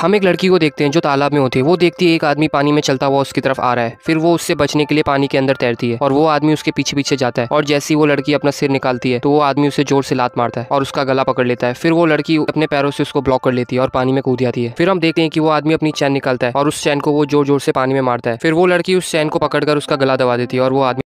हम एक लड़की को देखते हैं जो तालाब में होती है वो देखती है एक आदमी पानी में चलता हुआ उसकी तरफ आ रहा है फिर वो उससे बचने के लिए पानी के अंदर तैरती है और वो आदमी उसके पीछे पीछे जाता है और जैसी वो लड़की अपना सिर निकालती है तो वो आदमी उसे जोर से लात मारता है और उसका गला पकड़ लेता है फिर वो लड़की अपने पैरों से उसको ब्लॉक कर लेती है और पानी में कूद जाती है फिर हम देखते हैं कि वो आदमी अपनी चैन निकालता है और उस चैन को वो जोर जोर से पानी में मारता है फिर वो लड़की उस चैन को पकड़कर उसका गला दबा देती है और वो आदमी